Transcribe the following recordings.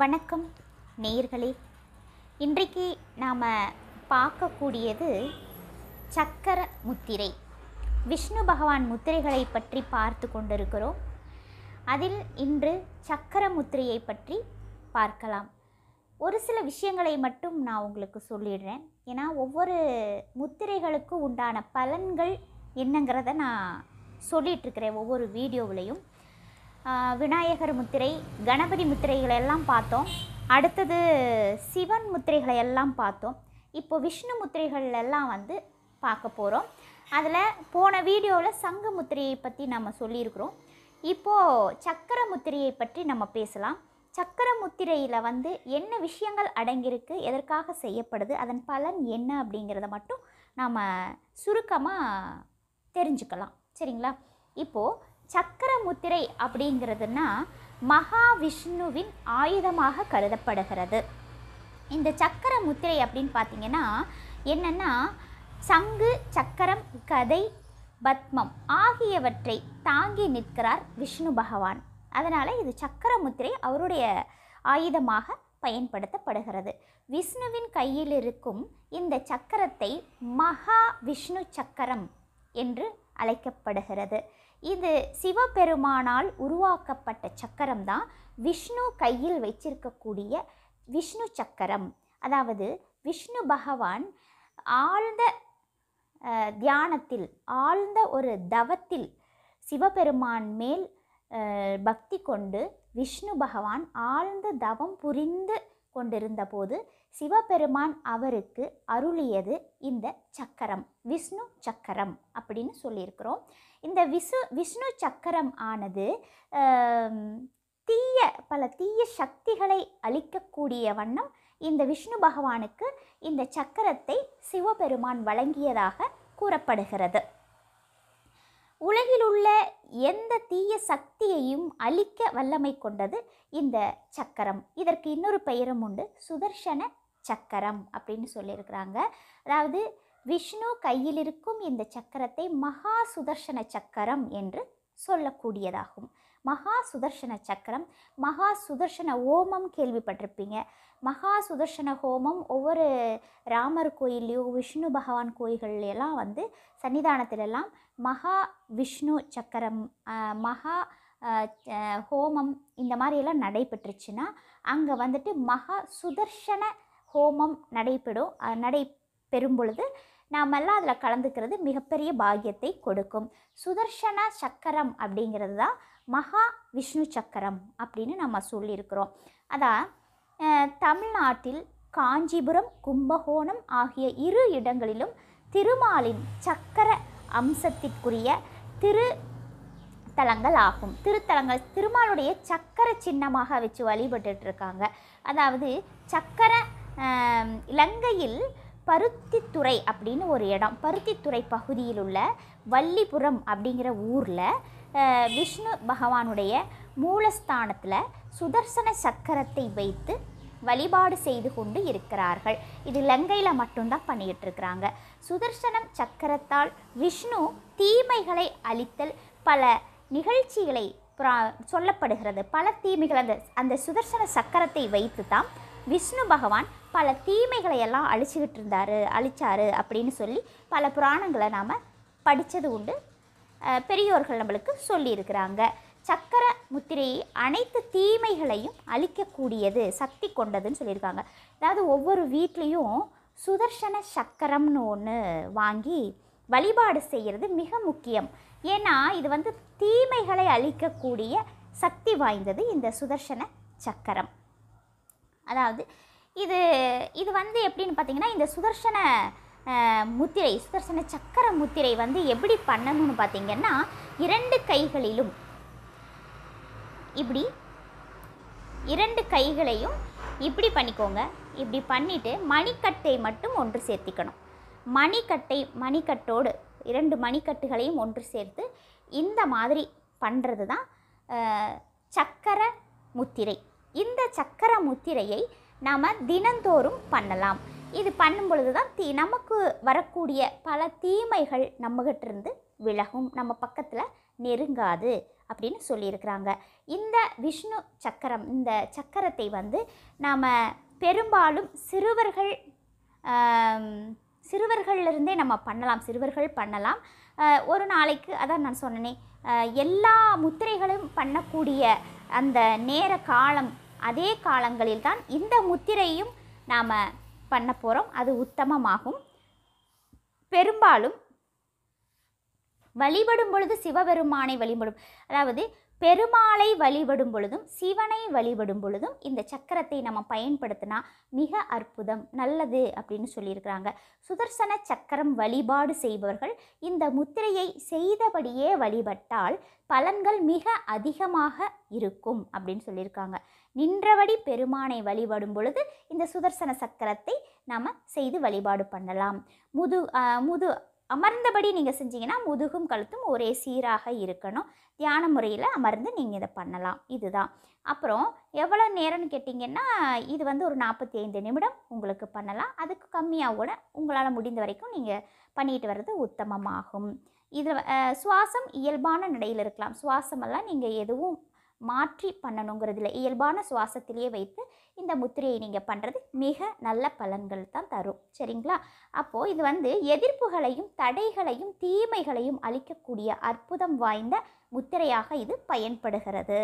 வணக்கம் நேர்களே இன்றைக்கு நாம் பார்க்கக்கூடியது சக்கர முத்திரை விஷ்ணு பகவான் முத்திரைகளை பற்றி பார்த்து கொண்டிருக்கிறோம் அதில் இன்று சக்கர முத்திரையை பற்றி பார்க்கலாம் ஒரு சில விஷயங்களை மட்டும் நான் உங்களுக்கு சொல்லிடுறேன் ஏன்னா ஒவ்வொரு முத்திரைகளுக்கு உண்டான பலன்கள் என்னங்கிறத நான் சொல்லிகிட்ருக்கிறேன் ஒவ்வொரு வீடியோவிலையும் விநாயகர் முத்திரை கணபதி முத்திரைகளை எல்லாம் பார்த்தோம் அடுத்தது சிவன் முத்திரைகளை எல்லாம் பார்த்தோம் இப்போ விஷ்ணு முத்திரைகள் எல்லாம் வந்து பார்க்க போகிறோம் அதில் போன வீடியோவில் சங்க முத்திரையை பற்றி நம்ம சொல்லியிருக்கிறோம் இப்போது சக்கர முத்திரையை பற்றி நம்ம பேசலாம் சக்கர முத்திரையில் வந்து என்ன விஷயங்கள் அடங்கியிருக்கு எதற்காக செய்யப்படுது அதன் பலன் என்ன அப்படிங்கிறத மட்டும் நாம் சுருக்கமாக தெரிஞ்சுக்கலாம் சரிங்களா இப்போது சக்கர முத்திரை அப்படிங்கிறதுனா மகாவிஷ்ணுவின் ஆயுதமாக கருதப்படுகிறது இந்த சக்கர முத்திரை அப்படின்னு பார்த்தீங்கன்னா என்னென்னா சங்கு சக்கரம் கதை பத்மம் ஆகியவற்றை தாங்கி நிற்கிறார் விஷ்ணு பகவான் அதனால் இது சக்கர முத்திரை அவருடைய ஆயுதமாக பயன்படுத்தப்படுகிறது விஷ்ணுவின் கையில் இருக்கும் இந்த சக்கரத்தை மகா விஷ்ணு சக்கரம் என்று அழைக்கப்படுகிறது இது சிவபெருமானால் உருவாக்கப்பட்ட சக்கரம் தான் விஷ்ணு கையில் வச்சிருக்கக்கூடிய விஷ்ணு சக்கரம் அதாவது விஷ்ணு பகவான் ஆழ்ந்த தியானத்தில் ஆழ்ந்த ஒரு தவத்தில் சிவபெருமான் மேல் பக்தி கொண்டு விஷ்ணு பகவான் ஆழ்ந்த தவம் புரிந்து கொண்டிருந்த போது சிவபெருமான் அவருக்கு அருளியது இந்த சக்கரம் விஷ்ணு சக்கரம் அப்படின்னு சொல்லியிருக்கிறோம் இந்த விசு விஷ்ணு சக்கரம் ஆனது தீய பல தீய சக்திகளை அளிக்கக்கூடிய வண்ணம் இந்த விஷ்ணு பகவானுக்கு இந்த சக்கரத்தை சிவபெருமான் வழங்கியதாக கூறப்படுகிறது உலகிலுள்ள எந்த தீய சக்தியையும் அழிக்க வல்லமை கொண்டது இந்த சக்கரம் இதற்கு இன்னொரு பெயரும் உண்டு சுதர்சன சக்கரம் அப்படின்னு சொல்லியிருக்கிறாங்க அதாவது விஷ்ணு கையில் இருக்கும் இந்த சக்கரத்தை மகா சுதர்சன சக்கரம் என்று சொல்லக்கூடியதாகும் மகா சுதர்சன சக்கரம் மகா சுதர்சன ஹோமம் கேள்விப்பட்டிருப்பீங்க மகா சுதர்சன ஹோமம் ஒவ்வொரு ராமர் கோயில்லையோ விஷ்ணு பகவான் கோயில்கள்லாம் வந்து சன்னிதானத்திலெல்லாம் மகா விஷ்ணு சக்கரம் மகா ஹோமம் இந்த மாதிரியெல்லாம் நடைபெற்றுச்சுன்னா அங்கே வந்துட்டு மகா சுதர்சன ஹோமம் நடைபெறும் நடைபெறும் பொழுது நாமெல்லாம் அதில் கலந்துக்கிறது மிகப்பெரிய பாகியத்தை கொடுக்கும் சுதர்ஷன சக்கரம் அப்படிங்கிறது தான் மகா விஷ்ணு சக்கரம் அப்படின்னு நம்ம சொல்லியிருக்கிறோம் அதான் தமிழ்நாட்டில் காஞ்சிபுரம் கும்பகோணம் ஆகிய இரு இடங்களிலும் திருமாலின் சக்கர அம்சத்திற்குரிய திரு தலங்கள் ஆகும் திருத்தலங்கள் திருமாலுடைய சக்கர சின்னமாக வச்சு வழிபட்டுருக்காங்க அதாவது சக்கர இலங்கையில் பருத்தித்துறை அப்படின்னு ஒரு இடம் பருத்தித்துறை பகுதியில் உள்ள வள்ளிபுரம் அப்படிங்கிற ஊரில் விஷ்ணு பகவானுடைய மூலஸ்தானத்தில் சுதர்சன சக்கரத்தை வைத்து வழிபாடு செய்து கொண்டு இருக்கிறார்கள் இது லங்கையில் மட்டும்தான் பண்ணிகிட்டு இருக்கிறாங்க சுதர்சனம் சக்கரத்தால் விஷ்ணு தீமைகளை அழித்தல் பல நிகழ்ச்சிகளை சொல்லப்படுகிறது பல தீமைகள் அந்த அந்த சுதர்சன சக்கரத்தை வைத்து தான் விஷ்ணு பகவான் பல தீமைகளை எல்லாம் அழிச்சுக்கிட்டு இருந்தார் அழித்தார் அப்படின்னு சொல்லி பல புராணங்களை நாம் படித்தது உண்டு பெரியோர்கள் நம்மளுக்கு சொல்லியிருக்கிறாங்க சக்கர முத்திரை அனைத்து தீமைகளையும் அழிக்கக்கூடியது சக்தி கொண்டதுன்னு சொல்லியிருக்காங்க அதாவது ஒவ்வொரு வீட்லேயும் சுதர்சன சக்கரம்னு ஒன்று வாங்கி வழிபாடு செய்கிறது மிக முக்கியம் ஏன்னா இது வந்து தீமைகளை அழிக்கக்கூடிய சக்தி வாய்ந்தது இந்த சுதர்சன சக்கரம் அதாவது இது இது வந்து எப்படின்னு பார்த்தீங்கன்னா இந்த சுதர்சன முத்திரை சுதர்சன சக்கர முத்திரை வந்து எப்படி பண்ணணும்னு பார்த்தீங்கன்னா இரண்டு கைகளிலும் இப்படி இரண்டு கைகளையும் இப்படி பண்ணிக்கோங்க இப்படி பண்ணிவிட்டு மணிக்கட்டை மட்டும் ஒன்று சேர்த்திக்கணும் மணிக்கட்டை மணிக்கட்டோடு இரண்டு மணிக்கட்டுகளையும் ஒன்று சேர்த்து இந்த மாதிரி பண்ணுறது தான் சக்கர முத்திரை இந்த சக்கர முத்திரையை நாம் தினந்தோறும் பண்ணலாம் இது பண்ணும் பொழுது தான் தீ நமக்கு வரக்கூடிய பல தீமைகள் நம்மகிட்டிருந்து விலகும் நம்ம பக்கத்தில் நெருங்காது அப்படின்னு சொல்லியிருக்கிறாங்க இந்த விஷ்ணு சக்கரம் இந்த சக்கரத்தை வந்து நாம் பெரும்பாலும் சிறுவர்கள் சிறுவர்கள்லேருந்தே நம்ம பண்ணலாம் சிறுவர்கள் பண்ணலாம் ஒரு நாளைக்கு அதான் நான் சொன்னேனே எல்லா முத்திரைகளும் பண்ணக்கூடிய அந்த நேர காலம் அதே காலங்களில் தான் இந்த முத்திரையும் நாம் பண்ண போகிறோம் அது உத்தமமாகும் பெரும்பாலும் வழிபடும் பொழுது சிவபெருமானை வழிபடும் அதாவது பெருமாளை வழிபடும் பொழுதும் சிவனை வழிபடும் பொழுதும் இந்த சக்கரத்தை நம்ம பயன்படுத்தினா மிக அற்புதம் நல்லது அப்படின்னு சொல்லியிருக்கிறாங்க சுதர்சன சக்கரம் வழிபாடு செய்பவர்கள் இந்த முத்திரையை செய்தபடியே வழிபட்டால் பலன்கள் மிக அதிகமாக இருக்கும் அப்படின்னு சொல்லியிருக்காங்க நின்றபடி பெருமானை வழிபடும் பொழுது இந்த சுதர்சன சக்கரத்தை நாம் செய்து வழிபாடு பண்ணலாம் முது முது அமர்ந்தபடி நீங்கள் செஞ்சீங்கன்னா முதுகும் கழுத்தும் ஒரே சீராக இருக்கணும் தியான முறையில் அமர்ந்து நீங்கள் இதை பண்ணலாம் இதுதான் அப்புறம் எவ்வளோ நேரம்னு கேட்டிங்கன்னா இது வந்து ஒரு நாற்பத்தி ஐந்து நிமிடம் உங்களுக்கு பண்ணலாம் அதுக்கு கம்மியாக கூட உங்களால் முடிந்த வரைக்கும் நீங்கள் பண்ணிட்டு வர்றது உத்தமமாகும் இதில் சுவாசம் இயல்பான நிலையில் இருக்கலாம் சுவாசமெல்லாம் நீங்கள் எதுவும் மாற்றி பண்ணணுங்கிறதுல இயல்பான சுவாசத்திலேயே வைத்து இந்த முத்திரையை நீங்கள் பண்ணுறது மிக நல்ல பலன்கள் தான் தரும் சரிங்களா அப்போது இது வந்து எதிர்ப்புகளையும் தடைகளையும் தீமைகளையும் அளிக்கக்கூடிய அற்புதம் வாய்ந்த முத்திரையாக இது பயன்படுகிறது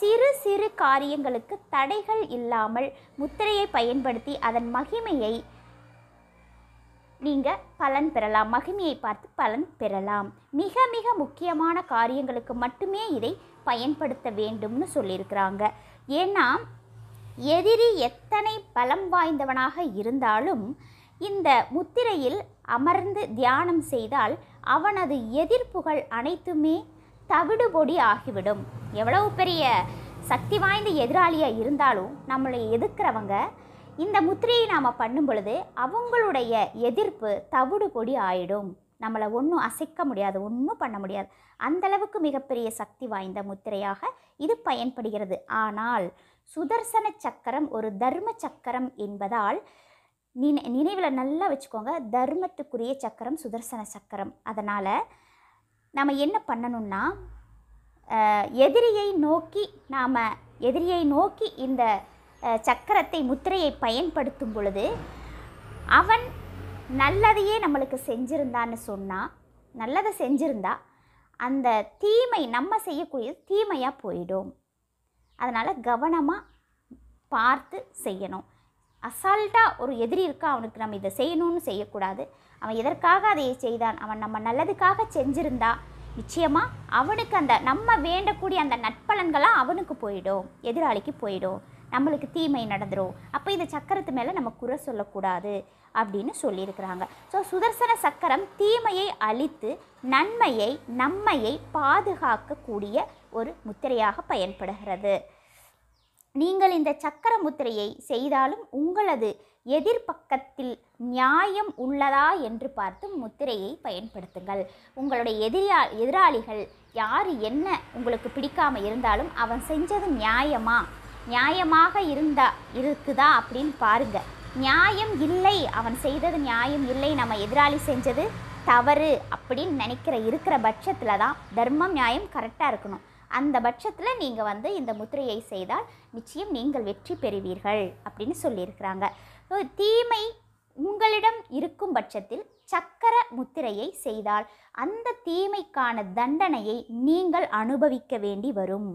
சிறு சிறு காரியங்களுக்கு தடைகள் இல்லாமல் முத்திரையை பயன்படுத்தி அதன் மகிமையை நீங்கள் பலன் பெறலாம் மகிமையை பார்த்து பலன் பெறலாம் மிக மிக முக்கியமான காரியங்களுக்கு மட்டுமே இதை பயன்படுத்த வேண்டும்னு சொல்லியிருக்கிறாங்க ஏன்னா எதிரி எத்தனை பலம் வாய்ந்தவனாக இருந்தாலும் இந்த முத்திரையில் அமர்ந்து தியானம் செய்தால் அவனது எதிர்ப்புகள் அனைத்துமே தவிடுபொடி ஆகிவிடும் எவ்வளவு பெரிய சக்தி வாய்ந்த எதிராளியாக இருந்தாலும் நம்மளை எதிர்க்கிறவங்க இந்த முத்திரையை நாம் பண்ணும் பொழுது அவங்களுடைய எதிர்ப்பு தவிடு பொடி ஆயிடும் நம்மளை ஒன்றும் அசைக்க முடியாது ஒன்றும் பண்ண முடியாது அந்தளவுக்கு மிகப்பெரிய சக்தி வாய்ந்த முத்திரையாக இது பயன்படுகிறது ஆனால் சுதர்சன சக்கரம் ஒரு தர்ம சக்கரம் என்பதால் நினை நினைவில் நல்லா வச்சுக்கோங்க தர்மத்துக்குரிய சக்கரம் சுதர்சன சக்கரம் அதனால் நம்ம என்ன பண்ணணும்னா எதிரியை நோக்கி நாம் எதிரியை நோக்கி இந்த சக்கரத்தை முத்திரையை பயன்படுத்தும் பொழுது அவன் நல்லதையே நம்மளுக்கு செஞ்சுருந்தான்னு சொன்னால் நல்லதை செஞ்சுருந்தா அந்த தீமை நம்ம செய்யக்கூடியது தீமையாக போயிடும் அதனால் கவனமாக பார்த்து செய்யணும் அசால்ட்டாக ஒரு எதிரி இருக்கா அவனுக்கு நம்ம இதை செய்யணும்னு செய்யக்கூடாது அவன் எதற்காக அதை செய்தான் அவன் நம்ம நல்லதுக்காக செஞ்சுருந்தா நிச்சயமாக அவனுக்கு அந்த நம்ம வேண்டக்கூடிய அந்த நட்பலன்களாக அவனுக்கு போயிடும் எதிராளிக்கு போயிடும் நம்மளுக்கு தீமை நடந்துடும் அப்போ இந்த சக்கரத்து மேலே நம்ம குறை சொல்லக்கூடாது அப்படின்னு சொல்லியிருக்கிறாங்க ஸோ சுதர்சன சக்கரம் தீமையை அழித்து நன்மையை நம்மையை பாதுகாக்கக்கூடிய ஒரு முத்திரையாக பயன்படுகிறது நீங்கள் இந்த சக்கர முத்திரையை செய்தாலும் உங்களது எதிர்பக்கத்தில் நியாயம் உள்ளதா என்று பார்த்து முத்திரையை பயன்படுத்துங்கள் உங்களுடைய எதிரியா எதிராளிகள் யார் என்ன உங்களுக்கு பிடிக்காமல் இருந்தாலும் அவன் செஞ்சது நியாயமா நியாயமாக இருந்தா இருக்குதா அப்படின்னு பாருங்க நியாயம் இல்லை அவன் செய்தது நியாயம் இல்லை நம்ம எதிராளி செஞ்சது தவறு அப்படின்னு நினைக்கிற இருக்கிற பட்சத்தில் தான் தர்மம் நியாயம் கரெக்டாக இருக்கணும் அந்த பட்சத்தில் நீங்கள் வந்து இந்த முத்திரையை செய்தால் நிச்சயம் நீங்கள் வெற்றி பெறுவீர்கள் அப்படின்னு சொல்லியிருக்கிறாங்க தீமை உங்களிடம் இருக்கும் பட்சத்தில் சக்கர முத்திரையை செய்தால் அந்த தீமைக்கான தண்டனையை நீங்கள் அனுபவிக்க வேண்டி வரும்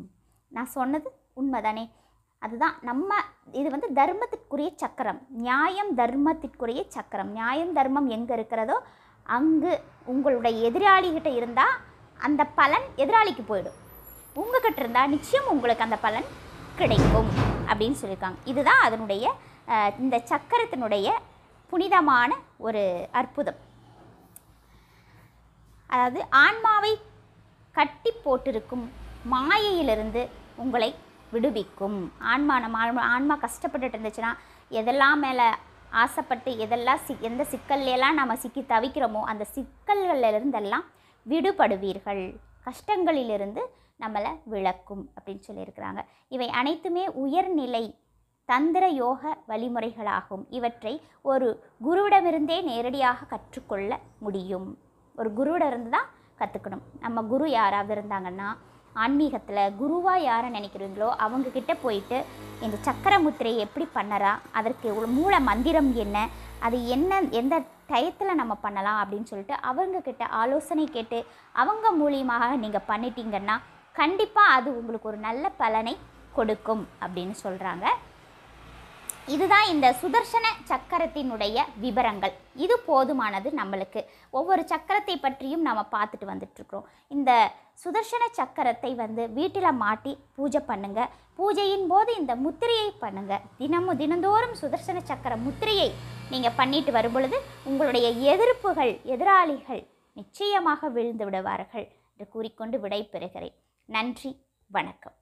நான் சொன்னது உண்மைதானே அதுதான் நம்ம இது வந்து தர்மத்திற்குரிய சக்கரம் நியாயம் தர்மத்திற்குரிய சக்கரம் நியாயம் தர்மம் எங்கே இருக்கிறதோ அங்கு உங்களுடைய எதிராளிகிட்ட இருந்தால் அந்த பலன் எதிராளிக்கு போயிடும் உங்ககிட்ட இருந்தால் நிச்சயம் உங்களுக்கு அந்த பலன் கிடைக்கும் அப்படின்னு சொல்லியிருக்காங்க இதுதான் அதனுடைய இந்த சக்கரத்தினுடைய புனிதமான ஒரு அற்புதம் அதாவது ஆன்மாவை கட்டி போட்டிருக்கும் மாயையிலிருந்து உங்களை விடுவிக்கும் ஆன்மா நம்ம ஆன்மா கஷ்டப்பட்டுட்டு இருந்துச்சுன்னா எதெல்லாம் மேலே ஆசைப்பட்டு எதெல்லாம் சி எந்த சிக்கல்லாம் நம்ம சிக்கி தவிக்கிறோமோ அந்த சிக்கல்களிலிருந்தெல்லாம் விடுபடுவீர்கள் கஷ்டங்களிலிருந்து நம்மளை விளக்கும் அப்படின்னு சொல்லியிருக்கிறாங்க இவை அனைத்துமே உயர்நிலை தந்திர யோக வழிமுறைகளாகும் இவற்றை ஒரு குருவிடமிருந்தே நேரடியாக கற்றுக்கொள்ள முடியும் ஒரு குருவிடம் இருந்து தான் கற்றுக்கணும் நம்ம குரு யாராவது இருந்தாங்கன்னா ஆன்மீகத்தில் குருவாக யாரை நினைக்கிறீங்களோ அவங்கக்கிட்ட போயிட்டு இந்த சக்கர முத்திரையை எப்படி பண்ணறா அதற்கு மூல மந்திரம் என்ன அது என்ன எந்த டயத்தில் நம்ம பண்ணலாம் அப்படின்னு சொல்லிட்டு அவங்கக்கிட்ட ஆலோசனை கேட்டு அவங்க மூலியமாக நீங்கள் பண்ணிட்டீங்கன்னா கண்டிப்பாக அது உங்களுக்கு ஒரு நல்ல பலனை கொடுக்கும் அப்படின்னு சொல்கிறாங்க இதுதான் இந்த சுதர்சன சக்கரத்தினுடைய விவரங்கள் இது போதுமானது நம்மளுக்கு ஒவ்வொரு சக்கரத்தை பற்றியும் நம்ம பார்த்துட்டு வந்துட்டுருக்குறோம் இந்த சுதர்சன சக்கரத்தை வந்து வீட்டில் மாட்டி பூஜை பண்ணுங்கள் பூஜையின் போது இந்த முத்திரையை பண்ணுங்கள் தினமும் தினந்தோறும் சுதர்சன சக்கர முத்திரையை நீங்கள் பண்ணிட்டு வரும் பொழுது உங்களுடைய எதிர்ப்புகள் எதிராளிகள் நிச்சயமாக விழுந்து விடுவார்கள் என்று கூறிக்கொண்டு விடை பெறுகிறேன் நன்றி வணக்கம்